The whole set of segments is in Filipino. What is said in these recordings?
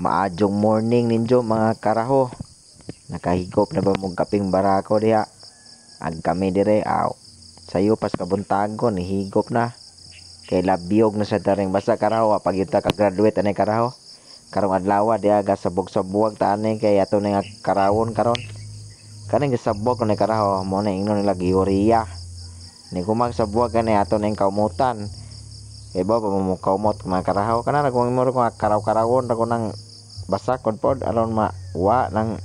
Maadyong morning ninyo mga karaho. Nakahigop na ba mong kaping barako diha Ag kami dire aw. Sayo pas kabuntago ni higop na. Kay labiyog na sa daring basa karaho pag yuta ka graduate ani karaho. Karong adlaw diha ga sabog sa buwag tanay kay ato na nga karawon karon. Kaning sabog na karaho mo na ingnon nila gihoriya. Ni kumag sa buwag kani ato na kaumutan. Iba pa mo kaumot mga karaho. Kana ra kung imoro kung karaw-karawon ra ko nang basa kod pod aron wa nang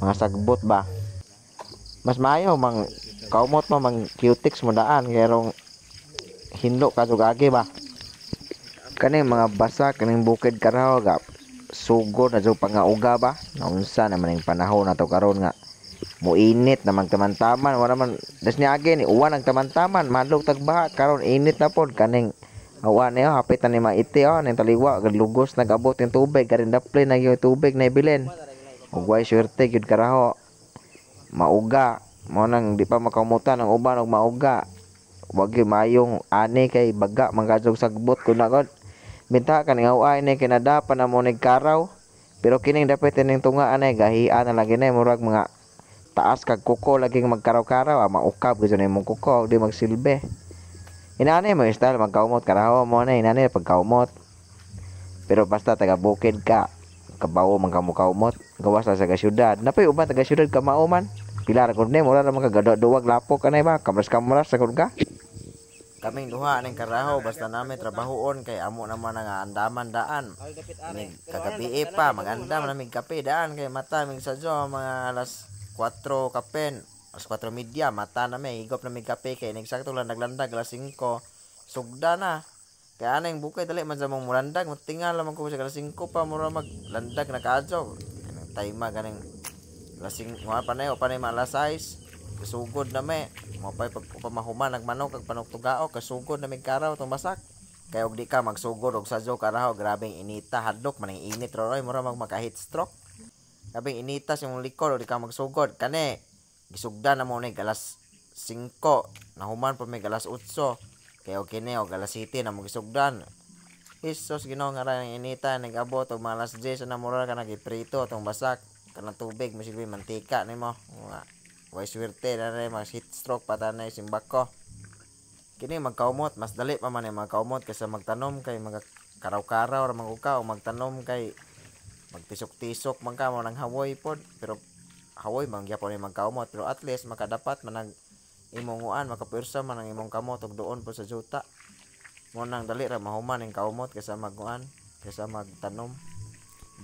mga sagbot ba mas maayo mang kaumot mo mang cutix mo daan kayrong hinlo ka agi ba kaning mga basa kaning bukid karaw ga sugod na jud pangauga ba naunsa naman ang panahon nato karon nga muinit na magtaman-taman wala man das ni agi ni uwan ang taman-taman madlog tagbaha karon init na pod kaning Awa na yun, hapit na ni maiti ah, o, nang taliwa, galugos, nagabot yung tubig, play na yung tubig na ibilin. Ugway syerte, yun karaho. Mauga, mo nang di pa makamutan ang uban og mauga. Wag yung mayong ani kay baga, mangkajog sagbot ko na god. Binta ka nga uay ni kinadapan na mo nagkaraw. Pero kining dapat ning tunga anay gahian na lagi na murag mga taas kag kuko laging magkaraw-karaw, ah, maukab gyud ni mong kuko, di magsilbi. Inanay mo style, magkaumot. karaho mo na, inanay, pagkaumot. Pero basta taga bukid ka, kabawo man ka mukaumot, gawas lang sa gasyudad. Napay uban taga syudad ka mauman. Pila ra gud mo ra man ka duwag lapok kanay ba, kamras kamras sa kun ka. Kaming duha ning karaho basta namin trabahoon kay amo naman nga andaman daan. Mig kagabi e pa magandam na kape daan kay mata ming sa mga alas 4 kapen. Mas 4 media, mata na may, igop na may kape, kaya nagsakto lang naglandag, alas 5, sugda na. Kaya ana yung bukay, dali man sa mong murandag, matinga lamang ko sa alas 5 pa, mura maglandag, nakaadyo. Anong time ganing, alas 5, mga panay, o panay maalas 6, kasugod na may, mga pa'y pagpamahuman, nagmanok, kag panuktugao, kasugod na may karaw, tumasak. Kaya og di ka magsugod, og sadyo karaw, grabing inita, hadlok, maning init, roroy, mura mag heat stroke. Grabing inita sa mong likod, og di ka magsugod, kane, Gisugda na mo na alas 5. Nahuman pa may alas 8. Kaya okay na og alas 7 na mo gisugdan. Isos ginawa nga rin inita. Nagabot og mga alas 10 na mura ka nagiprito itong basak. ka Kanang tubig mo silbi mantika ni mo. Way swerte na rin mga heat stroke na simbak simbako Kini magkaumot. Mas dali pa man yung magkaumot kaysa magtanom kay mga karaw-karaw ra manguka o magtanom kay magtisok-tisok man ka mo ng hawoy pod pero hawoy mangyapon ni magkaumot pero at least makadapat manag imong uan makapwersa man ang imong kamot og doon po sa juta mo nang dali ra mahuman ang kamot kaysa maguan kaysa magtanom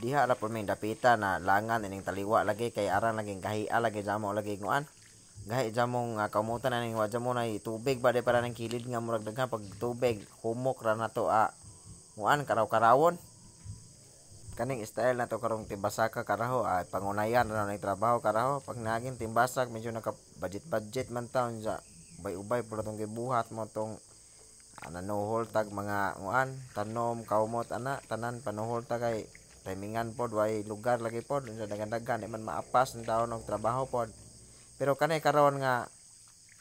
diha ra po may dapita na langan ining taliwa lagi kay aran laging kahia lagi jamo lagi nguan gahi jamong uh, kamutan na wa jamo na tubig ba de para nang kilid nga murag daghan pag tubig humok ra nato a ah, uh, nguan karaw karawon kaning style na to karong timbasaka karaho ay ah, pangunayan na ng trabaho karaho pag naging timbasak medyo naka budget budget man taon sa ubay-ubay pula tong gibuhat mo tong ana ah, no tag mga uan tanom kaumot ana tanan panuhol tag ay timingan pod way lugar lagi pod sa dagan-dagan man maapas ng taon og trabaho pod pero kanay karon nga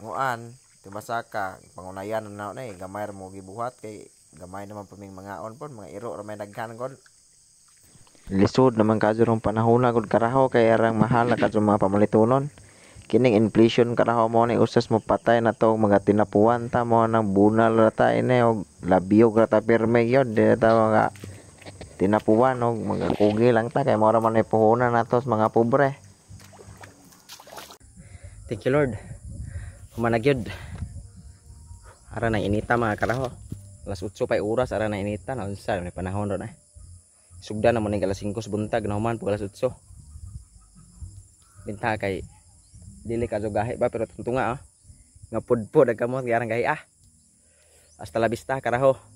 uan timbasaka pangunayan na na gamay mo gibuhat kay gamay naman paming mga on pod mga iro ra may daghan kon lisod naman kadyo rong panahon gud karaho kay arang mahal na kadyo mga pamalitunon kining inflation karaho mo ni usas mo patay na to mga tinapuan ta mo nang bunal rata ini og labio rata pirme yod de ta mga tinapuan og mga kugi lang ta kay mo ra man ipuhunan nato sa mga pobre Thank you Lord Humanag yod Ara na inita mga karaho Alas 8 pa oras ara na inita na unsa may panahon ron eh sugda na manigala 5 buntag nahuman pag alas minta binta kay dili ka gahi ba pero tuntunga ah nga pudpod dagamot garang gahi ah hasta la vista karaho